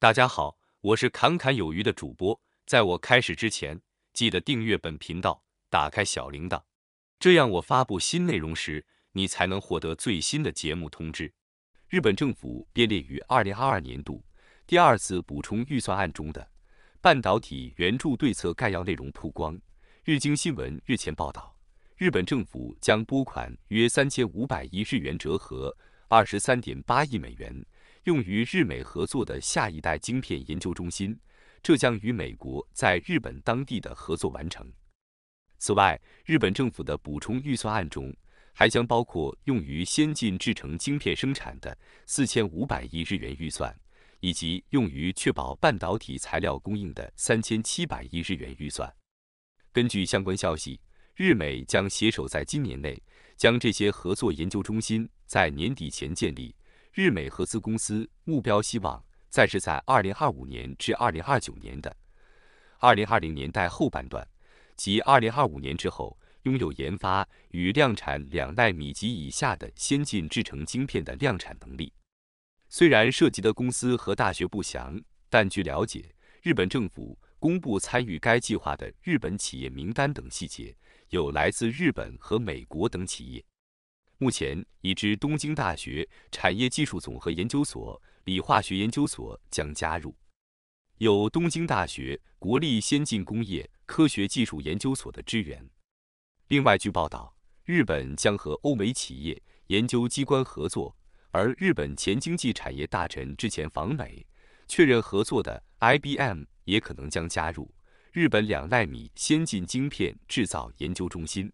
大家好，我是侃侃有余的主播。在我开始之前，记得订阅本频道，打开小铃铛，这样我发布新内容时，你才能获得最新的节目通知。日本政府编列于二零二二年度第二次补充预算案中的半导体援助对策概要内容曝光。日经新闻日前报道，日本政府将拨款约三千五百亿日元，折合二十三点八亿美元。用于日美合作的下一代晶片研究中心，这将与美国在日本当地的合作完成。此外，日本政府的补充预算案中还将包括用于先进制成晶片生产的四千五百亿日元预算，以及用于确保半导体材料供应的三千七百亿日元预算。根据相关消息，日美将携手在今年内将这些合作研究中心在年底前建立。日美合资公司目标希望，暂时在2025年至2029年的2020年代后半段，即2025年之后，拥有研发与量产两纳米级以下的先进制成晶片的量产能力。虽然涉及的公司和大学不详，但据了解，日本政府公布参与该计划的日本企业名单等细节，有来自日本和美国等企业。目前已知，东京大学产业技术总和研究所、理化学研究所将加入，有东京大学国立先进工业科学技术研究所的支援。另外，据报道，日本将和欧美企业研究机关合作，而日本前经济产业大臣之前访美，确认合作的 IBM 也可能将加入日本两纳米先进晶片制造研究中心。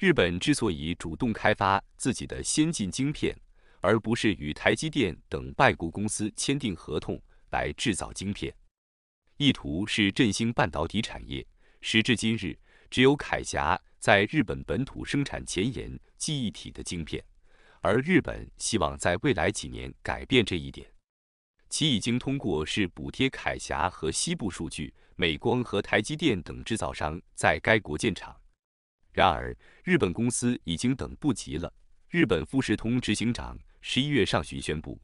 日本之所以主动开发自己的先进晶片，而不是与台积电等外国公司签订合同来制造晶片，意图是振兴半导体产业。时至今日，只有铠侠在日本本土生产前沿记忆体的晶片，而日本希望在未来几年改变这一点。其已经通过是补贴铠侠和西部数据、美光和台积电等制造商在该国建厂。然而，日本公司已经等不及了。日本富士通执行长十一月上旬宣布，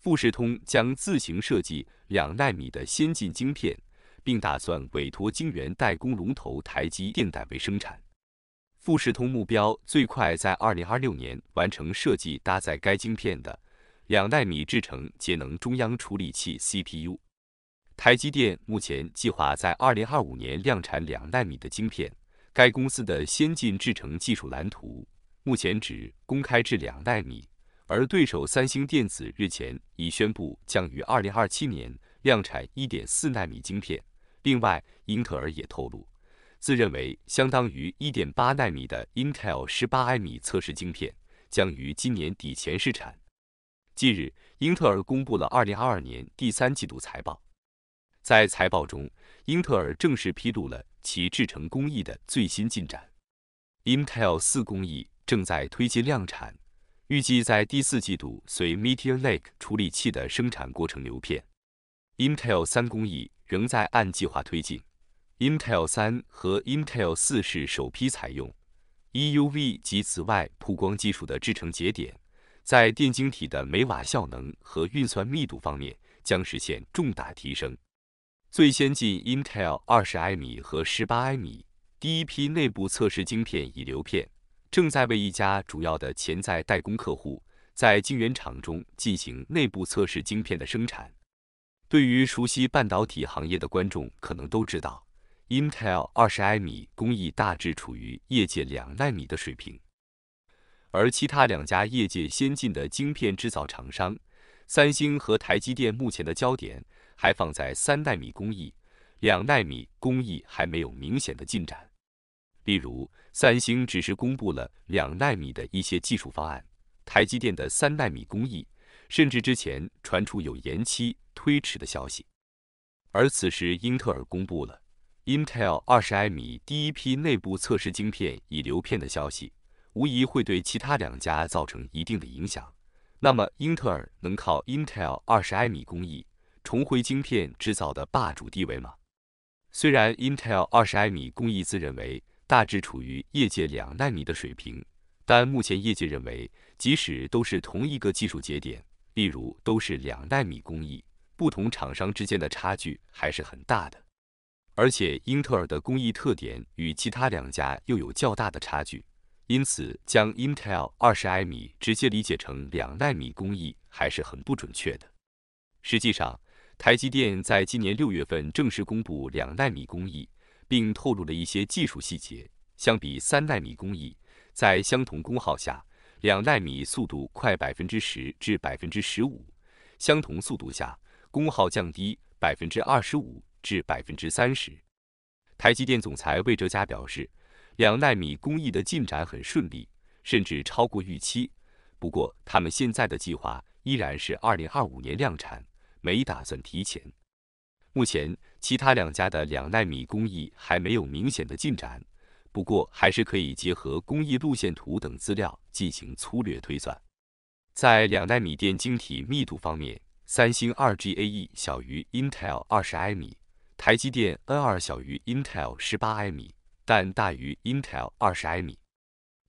富士通将自行设计两纳米的先进晶片，并打算委托晶圆代工龙头台积电代为生产。富士通目标最快在二零二六年完成设计搭载该晶片的两纳米制成节能中央处理器 CPU。台积电目前计划在二零二五年量产两纳米的晶片。该公司的先进制程技术蓝图目前只公开至两纳米，而对手三星电子日前已宣布将于二零二七年量产一点四纳米晶片。另外，英特尔也透露，自认为相当于一点八纳米的 Intel 十八纳米测试晶片将于今年底前试产。近日，英特尔公布了二零二二年第三季度财报。在财报中，英特尔正式披露了其制程工艺的最新进展。Intel 四工艺正在推进量产，预计在第四季度随 Meteor Lake 处理器的生产过程流片。Intel 三工艺仍在按计划推进。Intel 三和 Intel 四是首批采用 EUV 及紫外曝光技术的制程节点，在电晶体的每瓦效能和运算密度方面将实现重大提升。最先进 Intel 二十埃米和十八埃米第一批内部测试晶片已流片，正在为一家主要的潜在代工客户在晶圆厂中进行内部测试晶片的生产。对于熟悉半导体行业的观众，可能都知道 Intel 二十埃米工艺大致处于业界两纳米的水平，而其他两家业界先进的晶片制造厂商，三星和台积电目前的焦点。还放在三纳米工艺，两纳米工艺还没有明显的进展。例如，三星只是公布了两纳米的一些技术方案，台积电的三纳米工艺甚至之前传出有延期推迟的消息。而此时，英特尔公布了 Intel 二十埃米第一批内部测试晶片已流片的消息，无疑会对其他两家造成一定的影响。那么，英特尔能靠 Intel 二十埃米工艺？重回晶片制造的霸主地位吗？虽然 Intel 二十 i 米工艺自认为大致处于业界两纳米的水平，但目前业界认为，即使都是同一个技术节点，例如都是两纳米工艺，不同厂商之间的差距还是很大的。而且，英特尔的工艺特点与其他两家又有较大的差距，因此将 Intel 二十 i 米直接理解成两纳米工艺还是很不准确的。实际上，台积电在今年六月份正式公布两纳米工艺，并透露了一些技术细节。相比三纳米工艺，在相同功耗下，两纳米速度快百分之十至百分之十五；相同速度下，功耗降低百分之二十五至百分之三十。台积电总裁魏哲嘉表示，两纳米工艺的进展很顺利，甚至超过预期。不过，他们现在的计划依然是二零二五年量产。没打算提前。目前，其他两家的两纳米工艺还没有明显的进展，不过还是可以结合工艺路线图等资料进行粗略推算。在两纳米电晶体密度方面，三星 2GAE 小于 Intel 20 m 米，台积电 N2 小于 Intel 18 m 米，但大于 Intel 20 m 米。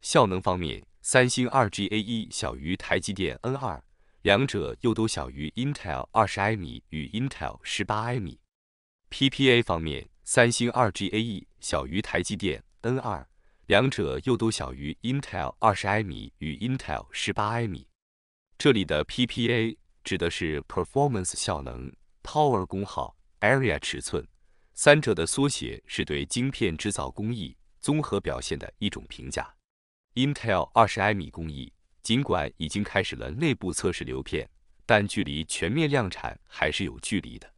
效能方面，三星 2GAE 小于台积电 N2。两者又都小于 Intel 二十埃米与 Intel 十八埃米。PPA 方面，三星二 GAE 小于台积电 N 二，两者又都小于 Intel 二十埃米与 Intel 十八埃米。这里的 PPA 指的是 Performance 效能、Power 功耗、Area 尺寸，三者的缩写是对晶片制造工艺综合表现的一种评价。Intel 二十埃米工艺。尽管已经开始了内部测试流片，但距离全面量产还是有距离的。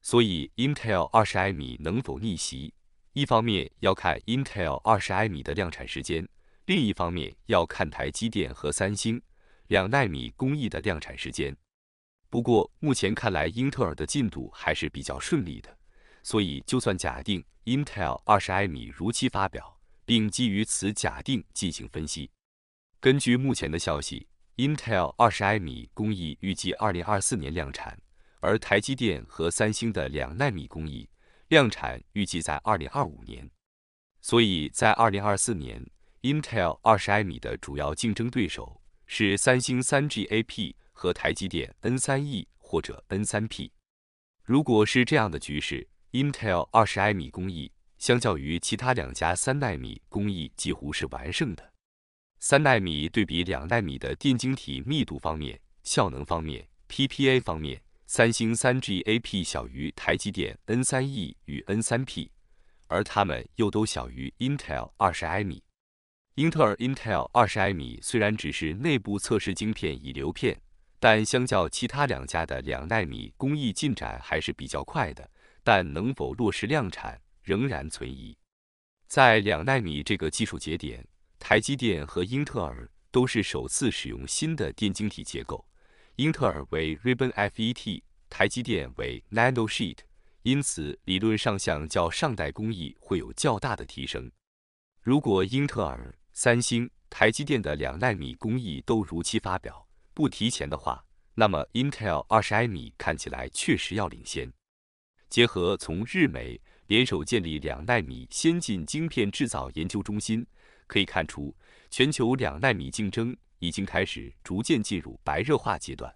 所以，Intel 二十埃米能否逆袭，一方面要看 Intel 二十埃米的量产时间，另一方面要看台积电和三星两纳米工艺的量产时间。不过，目前看来，英特尔的进度还是比较顺利的。所以，就算假定 Intel 二十埃米如期发表，并基于此假定进行分析。根据目前的消息，Intel 二十埃米工艺预计二零二四年量产，而台积电和三星的两纳米工艺量产预计在二零二五年。所以，在二零二四年，Intel 二十埃米的主要竞争对手是三星三 GAP 和台积电 N 三 E 或者 N 三 P。如果是这样的局势，Intel 二十埃米工艺相较于其他两家三纳米工艺几乎是完胜的。三纳米对比两纳米的电晶体密度方面、效能方面、PPA 方面，三星三 GAP 小于台积电 N 三 E 与 N 三 P，而它们又都小于 Intel 二十埃米。英特尔 Intel 二十埃米虽然只是内部测试晶片、已流片，但相较其他两家的两纳米工艺进展还是比较快的，但能否落实量产仍然存疑。在两纳米这个技术节点。台积电和英特尔都是首次使用新的电晶体结构，英特尔为 Ribbon FET，台积电为 Nano Sheet，因此理论上相较上代工艺会有较大的提升。如果英特尔、三星、台积电的两纳米工艺都如期发表，不提前的话，那么 Intel 二十埃米看起来确实要领先。结合从日美联手建立两纳米先进晶片制造研究中心。可以看出，全球两纳米竞争已经开始逐渐进入白热化阶段。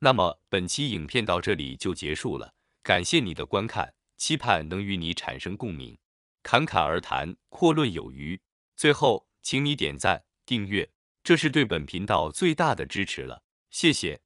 那么本期影片到这里就结束了，感谢你的观看，期盼能与你产生共鸣，侃侃而谈，阔论有余。最后，请你点赞、订阅，这是对本频道最大的支持了，谢谢。